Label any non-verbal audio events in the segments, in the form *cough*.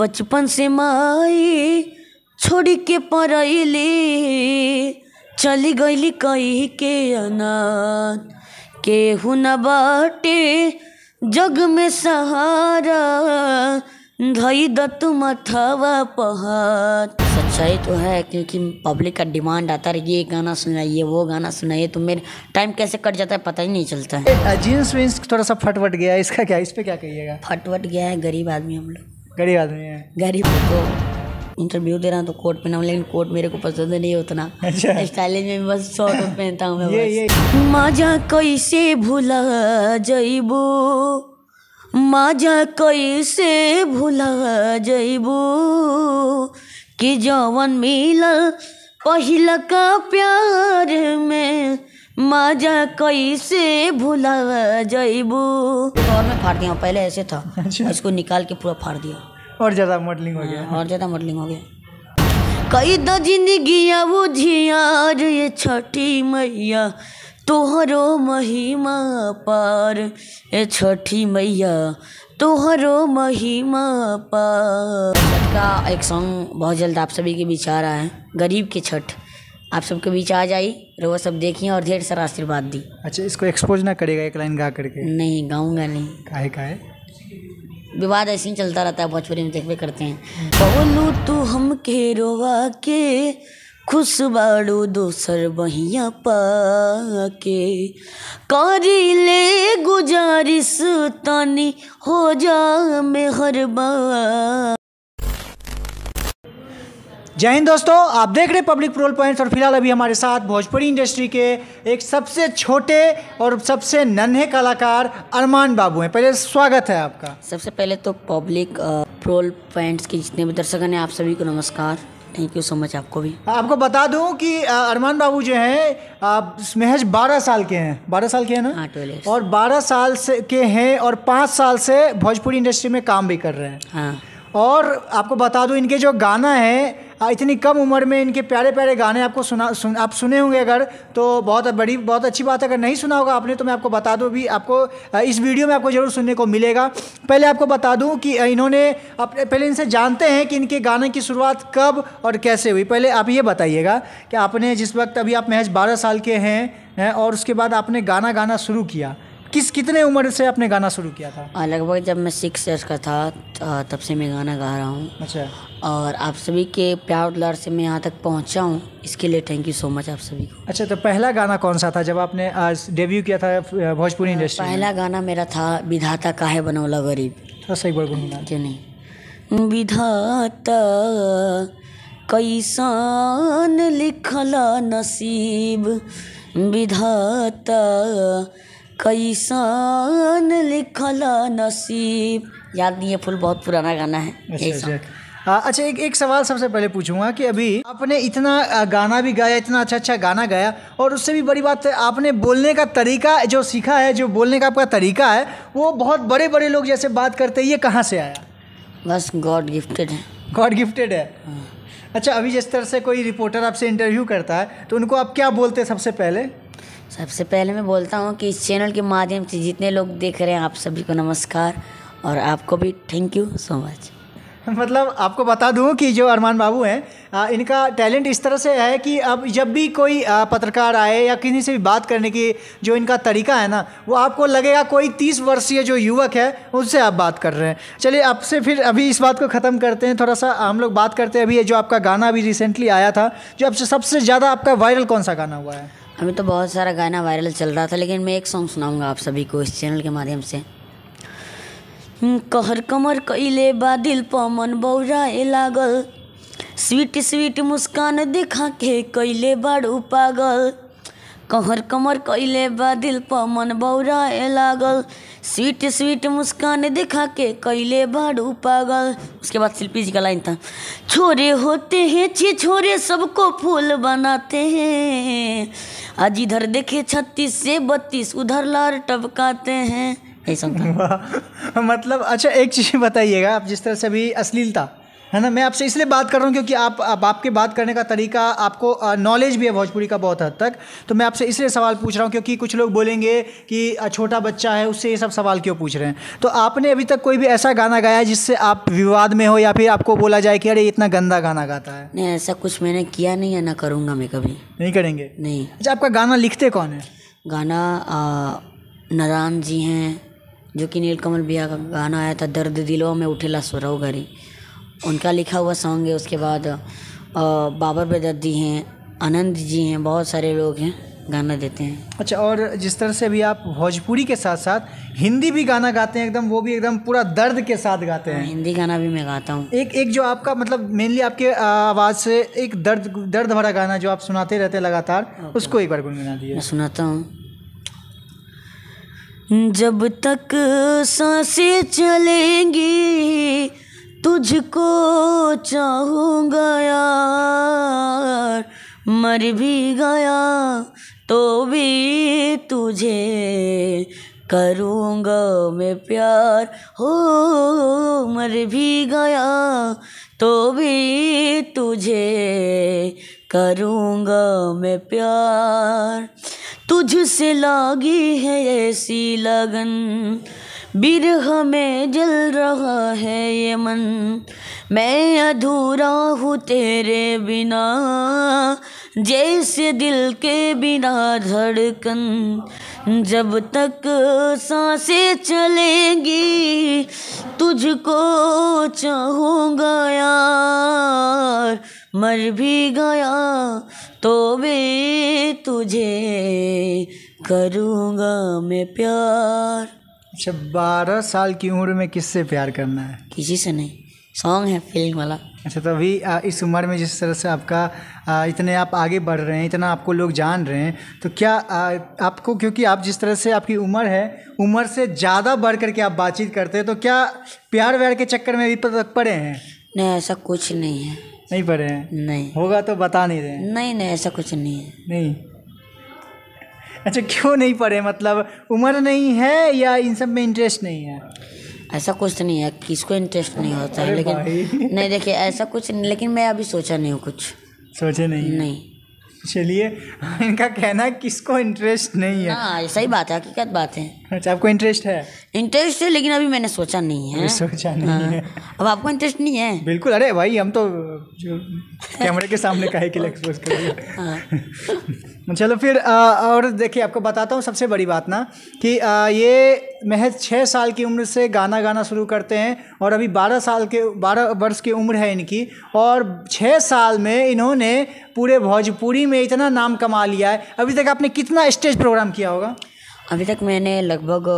बचपन से माई छोड़ी के परैली चली गईली कही के अनाथ के न बाटे जग में सहारा धई दत्तु मथवा पहाड़ सच्चाई तो है क्योंकि पब्लिक का डिमांड आता है ये गाना ये वो गाना ये तो मेरे टाइम कैसे कट जाता है पता ही नहीं चलता है जींस वींस थोड़ा सा फटवट गया इसका क्या इस पर क्या कहिएगा फटवट गया है गरीब आदमी हम लोग गरीब आदमी है गरीब तो इंटरव्यू दे रहा हूँ तो कोट पहना लेकिन कोट मेरे को पसंद नहीं उतना स्टाइलिंग अच्छा। में बस शॉर्ट तो *laughs* पहनता हूँ मैं ये, ये। माजा कैसे भूला जईबू माजा कैसे भूला जईबू कि जवन मिला पहला का प्यार में मजा कैसे भुला जाइबू तो और मैं फाड़ दिया पहले ऐसे था *laughs* अच्छा। इसको निकाल के पूरा फाड़ दिया और ज़्यादा मॉडलिंग हो गया हाँ, और ज़्यादा मॉडलिंग हो गया कई द जिंदगी वो झियार ये छठी मैया तोहरो महिमा पार ये छठी मैया तोहरो महिमा पार का एक सॉन्ग बहुत जल्द आप सभी के बीच आ रहा है गरीब के छठ आप सबके बीच आ जाई रोज सब देखिए और ढेर सारा आशीर्वाद दी अच्छा इसको एक्सपोज ना करेगा एक लाइन गा करके नहीं गाऊंगा नहीं काहे काहे विवाद ऐसे ही चलता रहता है भोजपुरी में देखबे करते हैं बोलू तू हम के रोवा के खुश बाड़ू दोसर बहिया पाके करी ले गुजारिश तनी हो जा में हर बा जय हिंद दोस्तों आप देख रहे पब्लिक प्रोल पॉइंट्स और फिलहाल अभी हमारे साथ भोजपुरी इंडस्ट्री के एक सबसे छोटे और सबसे नन्हे कलाकार अरमान बाबू हैं पहले स्वागत है आपका सबसे पहले तो पब्लिक प्रोल पॉइंट्स के जितने भी दर्शक हैं आप सभी को नमस्कार थैंक यू सो मच आपको भी हाँ, आपको बता दूं कि अरमान बाबू जो हैं महज बारह साल के हैं बारह साल के हैं ना हाँ ट्वेल्व और बारह साल से के हैं और पाँच साल से भोजपुरी इंडस्ट्री में काम भी कर रहे हैं हाँ और आपको बता दूं इनके जो गाना है हाँ, इतनी कम उम्र में इनके प्यारे प्यारे गाने आपको सुना सुन आप सुने होंगे अगर तो बहुत बड़ी बहुत अच्छी बात अगर नहीं सुना होगा आपने तो मैं आपको बता दूँ भी आपको इस वीडियो में आपको ज़रूर सुनने को मिलेगा पहले आपको बता दूँ कि इन्होंने अपने पहले इनसे जानते हैं कि इनके गाने की शुरुआत कब और कैसे हुई पहले आप ये बताइएगा कि आपने जिस वक्त अभी आप महज बारह साल के हैं हैं और उसके बाद आपने गाना गाना शुरू किया किस कितने उम्र से आपने गाना शुरू किया था लगभग जब मैं सिक्स ईयर्स का था तब से मैं गाना गा रहा हूँ अच्छा और आप सभी के प्यार दुलार से मैं यहाँ तक पहुँचा हूँ इसके लिए थैंक यू सो मच आप सभी को अच्छा तो पहला गाना कौन सा था जब आपने आज डेब्यू किया था भोजपुरी इंडस्ट्री पहला गाना मेरा था विधाता काहे बनौला गरीब थोड़ा तो नहीं विधाता कैसान लिखला नसीब विधाता कैसान लिखला नसीब याद नहीं है फुल बहुत पुराना गाना है अच्छा, अच्छा।, अच्छा एक एक सवाल सबसे पहले पूछूंगा कि अभी आपने इतना गाना भी गाया इतना अच्छा अच्छा गाना गाया और उससे भी बड़ी बात है आपने बोलने का तरीका जो सीखा है जो बोलने का आपका तरीका है वो बहुत बड़े बड़े लोग जैसे बात करते हैं ये कहाँ से आया बस गॉड गिफ्टेड है गॉड गिफ्टेड है हाँ। अच्छा अभी जिस तरह से कोई रिपोर्टर आपसे इंटरव्यू करता है तो उनको आप क्या बोलते सबसे पहले सबसे पहले मैं बोलता हूँ कि इस चैनल के माध्यम से जितने लोग देख रहे हैं आप सभी को नमस्कार और आपको भी थैंक यू सो मच मतलब आपको बता दूं कि जो अरमान बाबू हैं इनका टैलेंट इस तरह से है कि अब जब भी कोई पत्रकार आए या किसी से भी बात करने की जो इनका तरीका है ना वो आपको लगेगा कोई तीस वर्षीय जो युवक है उनसे आप बात कर रहे हैं चलिए आपसे फिर अभी इस बात को ख़त्म करते हैं थोड़ा सा हम लोग बात करते हैं अभी जो आपका गाना अभी रिसेंटली आया था जो आपसे सबसे ज़्यादा आपका वायरल कौन सा गाना हुआ है अभी तो बहुत सारा गाना वायरल चल रहा था लेकिन मैं एक सॉन्ग सुनाऊंगा आप सभी को इस चैनल के माध्यम से हम्म, कहर कमर कैले बा दिल पमन बौराए लागल स्वीट स्वीट मुस्कान देखा के कैले बाड़ू पागल कहर कमर कैले बा दिल पमन बौराए लागल स्वीट स्वीट मुस्कान दिखा के कैले बाड़ू पागल उसके बाद शिल्पी जी का लाइन था छोरे होते हैं छे छोरे सबको फूल बनाते हैं आज इधर देखे छत्तीस से बत्तीस उधर लार टपकाते हैं ऐसा मतलब अच्छा एक चीज़ बताइएगा आप जिस तरह से अभी अश्लीलता है ना मैं आपसे इसलिए बात कर रहा हूँ क्योंकि आप, आप आपके बात करने का तरीका आपको नॉलेज भी है भोजपुरी का बहुत हद तक तो मैं आपसे इसलिए सवाल पूछ रहा हूँ क्योंकि कुछ लोग बोलेंगे कि छोटा बच्चा है उससे ये सब सवाल क्यों पूछ रहे हैं तो आपने अभी तक कोई भी ऐसा गाना गाया जिससे आप विवाद में हो या फिर आपको बोला जाए कि अरे इतना गंदा गाना गाता है नहीं ऐसा कुछ मैंने किया नहीं है ना करूँगा मैं कभी नहीं करेंगे नहीं अच्छा आपका गाना लिखते कौन है गाना नारायण जी हैं जो कि नीलकमल भैया का गाना आया था दर्द दिलो में उठेला सुरव घरी उनका लिखा हुआ सॉन्ग है उसके बाद बाबर बेदर्दी हैं आनंद जी हैं बहुत सारे लोग हैं गाना देते हैं अच्छा और जिस तरह से भी आप भोजपुरी के साथ साथ हिंदी भी गाना गाते हैं एकदम वो भी एकदम पूरा दर्द के साथ गाते हैं हाँ, हिंदी गाना भी मैं गाता हूँ एक एक जो आपका मतलब मेनली आपके आवाज़ से एक दर्द दर्द भरा गाना जो आप सुनाते रहते हैं लगातार उसको एक बार गुनगुना दिए मैं सुनाता हूँ जब तक सांसें चलेंगी तुझको चाहूँगा यार मर भी गया तो भी तुझे करूँगा मैं प्यार हो मर भी गया तो भी तुझे करूँगा मैं प्यार तुझसे लागी है ऐसी लगन बिरह में जल रहा है ये मन मैं अधूरा हूँ तेरे बिना जैसे दिल के बिना धड़कन जब तक सांसें चलेंगी तुझको चाहूँगा यार मर भी गया तो भी तुझे करूँगा मैं प्यार अच्छा बारह साल की उम्र में किससे प्यार करना है किसी से नहीं सॉन्ग है फिल्म वाला अच्छा तो अभी इस उम्र में जिस तरह से आपका इतने आप आगे बढ़ रहे हैं इतना आपको लोग जान रहे हैं तो क्या आपको क्योंकि आप जिस तरह से आपकी उम्र है उम्र से ज़्यादा बढ़ करके आप बातचीत करते हैं तो क्या प्यार व्यार के चक्कर में भी पड़े हैं नहीं ऐसा कुछ नहीं है नहीं पड़े हैं नहीं होगा तो बता नहीं रहे नहीं नहीं ऐसा कुछ नहीं है नहीं अच्छा क्यों नहीं पढ़े मतलब उम्र नहीं है या इन सब में इंटरेस्ट नहीं है ऐसा कुछ नहीं है किसको इंटरेस्ट नहीं होता है लेकिन नहीं देखिए ऐसा कुछ नहीं लेकिन मैं अभी सोचा नहीं हूँ कुछ सोचे नहीं नहीं चलिए इनका कहना है किसको इंटरेस्ट नहीं है हाँ सही बात है हकीकत बात है अच्छा आपको इंटरेस्ट है इंटरेस्ट है लेकिन अभी मैंने सोचा नहीं है सोचा नहीं हाँ। है अब आपको इंटरेस्ट नहीं है बिल्कुल अरे भाई हम तो जो *laughs* कैमरे के सामने काहे के लिए एक्सपोज कर हाँ। चलो फिर आ, और देखिए आपको बताता हूँ सबसे बड़ी बात ना कि आ, ये महज छः साल की उम्र से गाना गाना शुरू करते हैं और अभी बारह साल के बारह वर्ष की उम्र है इनकी और छः साल में इन्होंने पूरे भोजपुरी में इतना नाम कमा लिया है अभी तक आपने कितना स्टेज प्रोग्राम किया होगा अभी तक मैंने लगभग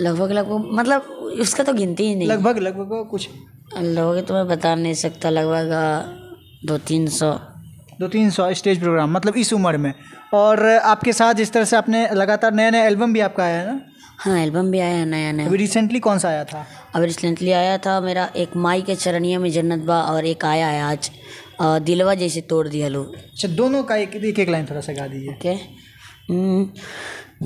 लगभग लगभग मतलब उसका तो गिनती ही नहीं लगभग लगभग कुछ लगभग तो मैं बता नहीं सकता लगभग दो तीन सौ दो तीन सौ स्टेज प्रोग्राम मतलब इस उम्र में और आपके साथ जिस तरह से आपने लगातार नया नया एल्बम भी आपका आया है ना हाँ एल्बम भी आया है नया नया अभी रिसेंटली कौन सा आया था अभी रिसेंटली आया था मेरा एक माई के चरणिया में जन्नत बा और एक आया है आज दिलवा जैसे तोड़ दिया लो अच्छा दोनों का एक एक, एक लाइन थोड़ा सा गा दीजिए ओके हम्म,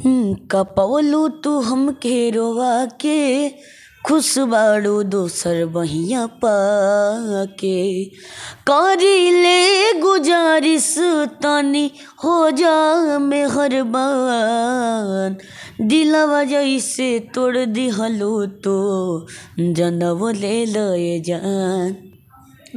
हम्म, कपोलू तू हम के रोवा के खुश बाड़ो दोसर बहिया पाके ले गुजारिश तनी हो जा मेहरबान दिलावा जैसे तोड़ दिहलो तो जनब ले लए जान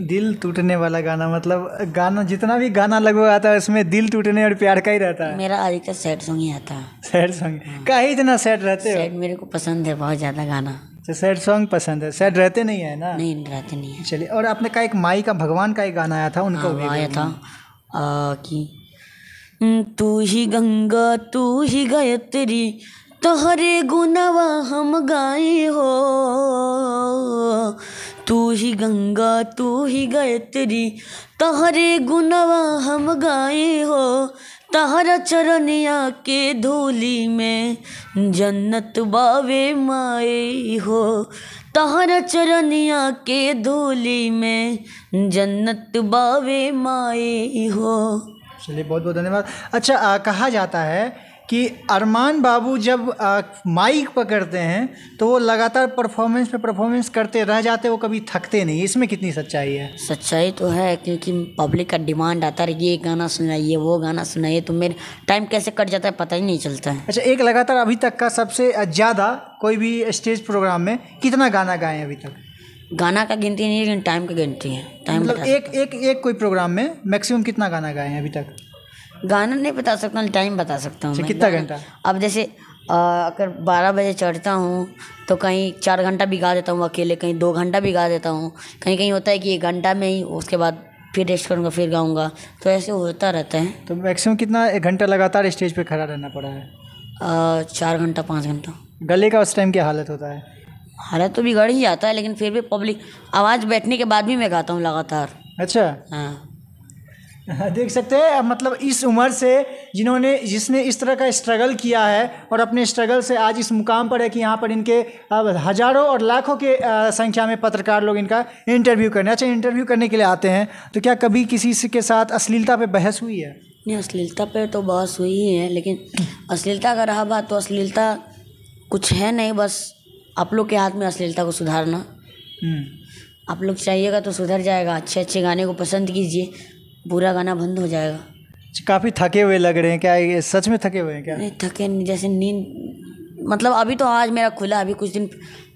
दिल टूटने वाला गाना मतलब गाना जितना भी गाना आता है उसमें दिल टूटने और प्यार का ही रहता है मेरा आज का सैड सॉन्ग ही आता है सैड सॉन्ग का ही इतना सैड रहते हो सैड मेरे को पसंद है बहुत ज़्यादा गाना अच्छा सैड सॉन्ग पसंद है सैड रहते नहीं है ना नहीं रहते नहीं है चलिए और आपने का एक माई का भगवान का एक गाना आया था उनका हाँ, आया था आ, कि हम्म, तू ही गंगा तू ही गायत्री हरे गुनावा हम गाए हो तू ही गंगा तू ही गायत्री तोहरे गुनावा हम गाए हो तहरा चरनिया के धोली में जन्नत बावे माए हो तहरा चरनिया के धोली में जन्नत बावे माए हो चलिए बहुत बहुत धन्यवाद अच्छा आ, कहा जाता है कि अरमान बाबू जब माइक पकड़ते हैं तो वो लगातार परफॉर्मेंस पे परफॉर्मेंस करते रह जाते वो कभी थकते नहीं इसमें कितनी सच्चाई है सच्चाई तो है क्योंकि पब्लिक का डिमांड आता है ये गाना सुनाइए वो गाना सुनाइए तो मेरे टाइम कैसे कट जाता है पता ही नहीं चलता है अच्छा एक लगातार अभी तक का सबसे ज़्यादा कोई भी स्टेज प्रोग्राम में कितना गाना गाए अभी तक गाना का गिनती नहीं लेकिन टाइम का गिनती है टाइम मतलब एक एक एक कोई प्रोग्राम में मैक्सिमम कितना गाना गाए हैं अभी तक गाना नहीं बता सकता टाइम बता सकता हूँ अच्छा, कितना घंटा अब जैसे अगर बारह बजे चढ़ता हूँ तो कहीं चार घंटा भी गा देता हूँ अकेले कहीं दो घंटा भी गा देता हूँ कहीं कहीं होता है कि एक घंटा में ही उसके बाद फिर रेस्ट करूँगा फिर गाऊँगा तो ऐसे होता रहता है तो मैक्सिमम कितना एक घंटा लगातार स्टेज पर खड़ा रहना पड़ा है आ, चार घंटा पाँच घंटा गले का उस टाइम क्या हालत होता है हालत तो बिगड़ ही जाता है लेकिन फिर भी पब्लिक आवाज़ बैठने के बाद भी मैं गाता हूँ लगातार अच्छा हाँ हाँ, देख सकते हैं मतलब इस उम्र से जिन्होंने जिसने इस तरह का स्ट्रगल किया है और अपने स्ट्रगल से आज इस मुकाम पर है कि यहाँ पर इनके अब हज़ारों और लाखों के संख्या में पत्रकार लोग इनका इंटरव्यू करने अच्छा इंटरव्यू करने के लिए आते हैं तो क्या कभी किसी के साथ अश्लीलता पर बहस हुई है नहीं अश्लीलता पर तो बहस हुई ही है लेकिन अश्लीलता का रहा बात तो अश्लीलता कुछ है नहीं बस आप लोग के हाथ में अश्लीलता को सुधारना हम्म। आप लोग चाहिएगा तो सुधर जाएगा अच्छे अच्छे गाने को पसंद कीजिए बुरा गाना बंद हो जाएगा काफ़ी थके हुए लग रहे हैं क्या ये सच में थके हुए हैं क्या नहीं थके नहीं जैसे नींद मतलब अभी तो आज मेरा खुला अभी कुछ दिन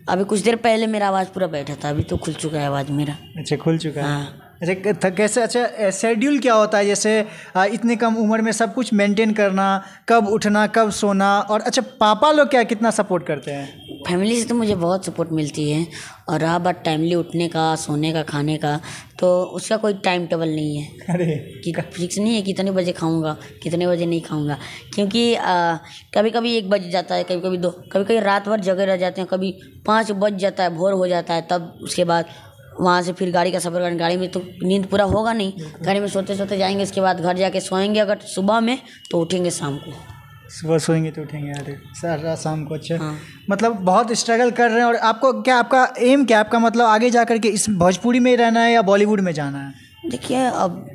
अभी कुछ देर पहले मेरा आवाज़ पूरा बैठा था अभी तो खुल चुका है आवाज़ मेरा अच्छा खुल चुका है हाँ अच्छा कैसे अच्छा शेड्यूल क्या होता है जैसे इतने कम उम्र में सब कुछ मेंटेन करना कब उठना कब सोना और अच्छा पापा लोग क्या कितना सपोर्ट करते हैं फैमिली से तो मुझे बहुत सपोर्ट मिलती है और रहा बात टाइमली उठने का सोने का खाने का तो उसका कोई टाइम टेबल नहीं है अरे कि फिक्स नहीं है कितने बजे खाऊंगा कितने बजे नहीं खाऊंगा क्योंकि आ, कभी कभी एक बज जाता है कभी कभी दो कभी कभी रात भर जगह रह जाते हैं कभी पाँच बज जाता है भोर हो जाता है तब उसके बाद वहाँ से फिर गाड़ी का सफ़र करें गाड़ी में तो नींद पूरा होगा नहीं गाड़ी में सोते सोते जाएंगे उसके बाद घर जाके सोएंगे अगर सुबह में तो उठेंगे शाम को सुबह सोएंगे तो उठेंगे अरे सारा शाम को अच्छा हाँ। मतलब बहुत स्ट्रगल कर रहे हैं और आपको क्या आपका एम क्या आपका मतलब आगे जा कर के इस भोजपुरी में रहना है या बॉलीवुड में जाना है देखिए अब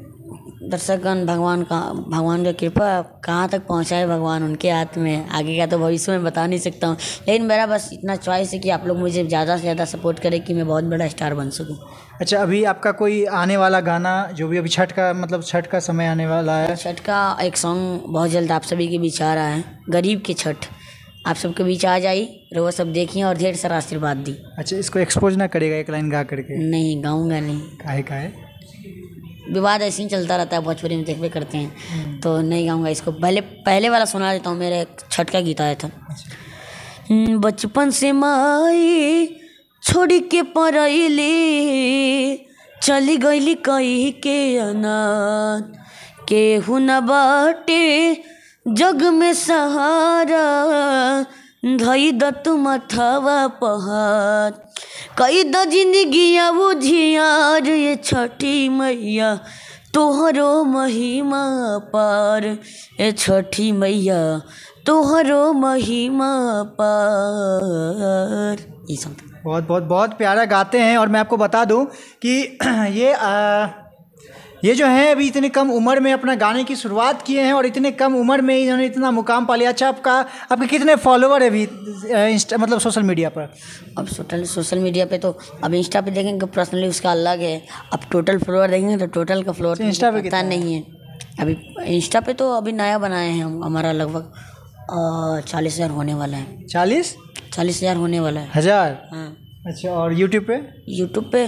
दर्शकगण भगवान का भगवान का कृपा कहाँ तक पहुँचाए भगवान उनके हाथ में आगे का तो भविष्य में बता नहीं सकता हूँ लेकिन मेरा बस इतना चॉइस है कि आप लोग मुझे ज़्यादा से ज़्यादा सपोर्ट करें कि मैं बहुत बड़ा स्टार बन सकूँ अच्छा अभी आपका कोई आने वाला गाना जो भी अभी छठ का मतलब छठ का समय आने वाला है छठ का एक सॉन्ग बहुत जल्द आप सभी के बीच आ रहा है गरीब के छठ आप सबके बीच आ जाए रो सब देखिए और ढेर सारा आशीर्वाद दी अच्छा इसको एक्सपोज ना करेगा एक लाइन गा करके नहीं गाऊंगा नहीं काहे काहे विवाद ऐसे ही चलता रहता है भोजपुरी में देखे करते हैं तो नहीं गाऊंगा इसको पहले पहले वाला सुना देता हूँ मेरे छठ का गीत आया था हम्म, बचपन से माई छोड़ी के परैली चली गईली कही के अनाथ केहू न बाटे जग में सहारा धैद मथवा कई द जिंदगिया बुझियार ये छठी मैया तोहरो महिमा पार ए छठी मैया तोहरो महिमा पार ये बहुत बहुत बहुत प्यारा गाते हैं और मैं आपको बता दूं कि *clears throat* ये आ... ये जो है अभी इतने कम उम्र में अपना गाने की शुरुआत किए हैं और इतने कम उम्र में इन्होंने इतना मुकाम पा लिया अच्छा आपका आपके कितने फॉलोवर है अभी इंस्टा मतलब सोशल मीडिया पर अब टोटल सोशल मीडिया पे तो अब इंस्टा पे देखेंगे पर्सनली उसका अलग है अब टोटल फॉलोअर देखेंगे तो टोटल का फॉलोअर इंस्टा पे कितना नहीं है अभी इंस्टा पे तो अभी नया बनाए हैं हम हमारा लगभग चालीस हज़ार होने वाला है चालीस चालीस हज़ार होने वाला है हज़ार हाँ अच्छा और यूट्यूब पे यूट्यूब पे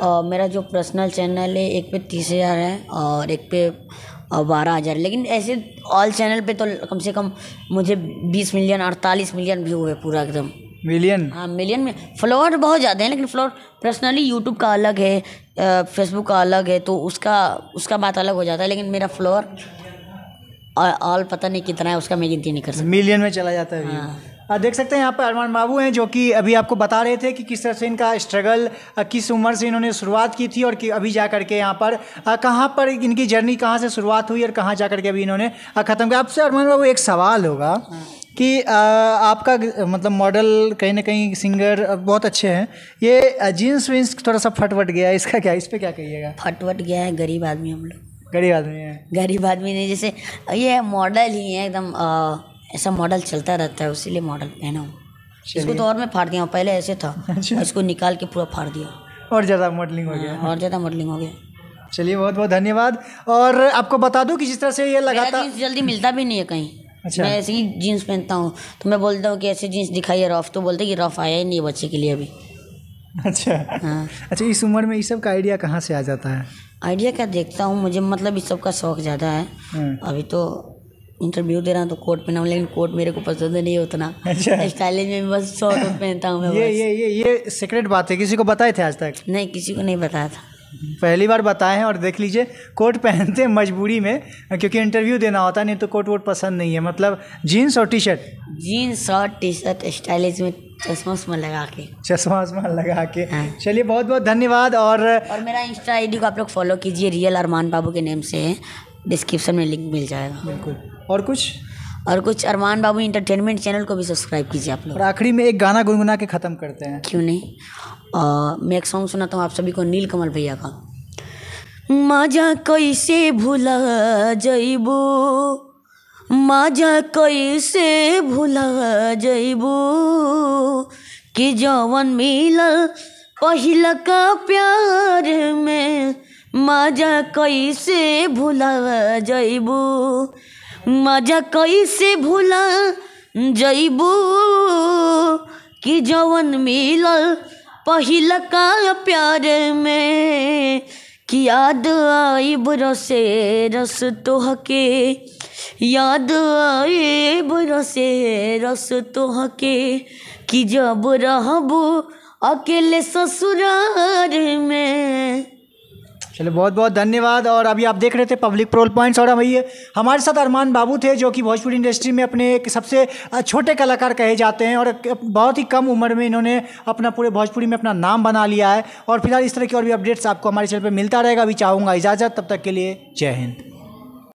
आ, मेरा जो पर्सनल चैनल है एक पे तीस हज़ार है और एक पे बारह हज़ार लेकिन ऐसे ऑल चैनल पे तो कम से कम मुझे बीस मिलियन अड़तालीस मिलियन भी हुए पूरा एकदम मिलियन हाँ मिलियन में फ्लोअर बहुत ज़्यादा हैं लेकिन फ्लोअर पर्सनली यूट्यूब का अलग है फेसबुक का अलग है तो उसका उसका बात अलग हो जाता है लेकिन मेरा फ्लोअर ऑल पता नहीं कितना है उसका मैं गिनती नहीं कर सकता मिलियन में चला जाता है हाँ। देख सकते हैं यहाँ पर अरमान बाबू हैं जो कि अभी आपको बता रहे थे कि किस तरह से इनका स्ट्रगल किस उम्र से इन्होंने शुरुआत की थी और कि अभी जा करके यहाँ पर कहाँ पर इनकी जर्नी कहाँ से शुरुआत हुई और कहाँ जा करके अभी इन्होंने ख़त्म किया आपसे अरमान बाबू एक सवाल होगा कि आपका मतलब मॉडल कहीं ना कहीं सिंगर बहुत अच्छे हैं ये जीन्स वींस थोड़ा सा फटवट गया है इसका क्या इस पर क्या कहिएगा फटवट गया है गरीब आदमी हम लोग गरीब आदमी है गरीब आदमी नहीं जैसे ये मॉडल ही है एकदम ऐसा मॉडल चलता रहता है उसीलिए मॉडल पहना हूँ इसको तो और मैं फाड़ दिया हूँ पहले ऐसे था *laughs* अच्छा। इसको निकाल के पूरा फाड़ दिया और ज़्यादा मॉडलिंग हो गया हाँ, और ज़्यादा मॉडलिंग हो गया चलिए बहुत बहुत धन्यवाद और आपको बता दूँ कि जिस तरह से ये लगातार जल्दी मिलता भी नहीं है कहीं अच्छा। मैं ऐसे ही जीन्स पहनता हूँ तो मैं बोलता हूँ कि ऐसे जीन्स दिखाइए रफ तो बोलते कि रफ आया ही नहीं है बच्चे के लिए अभी अच्छा हाँ अच्छा इस उम्र में ये सब का आइडिया कहाँ से आ जाता है आइडिया क्या देखता हूँ मुझे मतलब इस सब का शौक ज़्यादा है हाँ। अभी तो इंटरव्यू दे रहा हूँ तो कोट पहना लेकिन कोट मेरे को पसंद नहीं उतना अच्छा में बस शॉर्ट *laughs* पहनता हूँ ये, ये ये ये सीक्रेट बात है किसी को बताए थे आज तक नहीं किसी को नहीं बताया था पहली बार बताए हैं और देख लीजिए कोट पहनते हैं मजबूरी में क्योंकि इंटरव्यू देना होता नहीं तो कोट वोट पसंद नहीं है मतलब जीन्स और टी शर्ट जीन्स और टी शर्ट स्टाइलिश में चश्मा उश्मा लगा के चश्मा उश्मा लगा के हाँ। चलिए बहुत बहुत धन्यवाद और और मेरा इंस्टा आईडी को आप लोग फॉलो कीजिए रियल अरमान बाबू के नेम से है डिस्क्रिप्शन में लिंक मिल जाएगा बिल्कुल और कुछ और कुछ अरमान बाबू इंटरटेनमेंट चैनल को भी सब्सक्राइब कीजिए आप लोग और आखिरी में एक गाना गुनगुना के ख़त्म करते हैं क्यों नहीं आ, मैं एक सॉन्ग सुनाता हूँ आप सभी को नील कमल भैया का माजा कैसे भुला जाइबो माजा कैसे भुला जाइबो कि जवन मिला पहला का प्यार में मजा कैसे भूला जइबू मजा कैसे भूला जइबू कि जवन मिलल पहल का प्यार में कि याद आई बरसे रस तोह के याद आए बरसे रस तोह के कि जब रहबू अकेले ससुरार में चलो बहुत बहुत धन्यवाद और अभी आप देख रहे थे पब्लिक प्रोल पॉइंट्स और हम हमारे साथ अरमान बाबू थे जो कि भोजपुरी इंडस्ट्री में अपने एक सबसे छोटे कलाकार कहे जाते हैं और बहुत ही कम उम्र में इन्होंने अपना पूरे भोजपुरी में अपना नाम बना लिया है और फिलहाल इस तरह की और भी अपडेट्स आपको हमारे चैनल पर मिलता रहेगा अभी चाहूँगा इजाज़त तब तक के लिए जय हिंद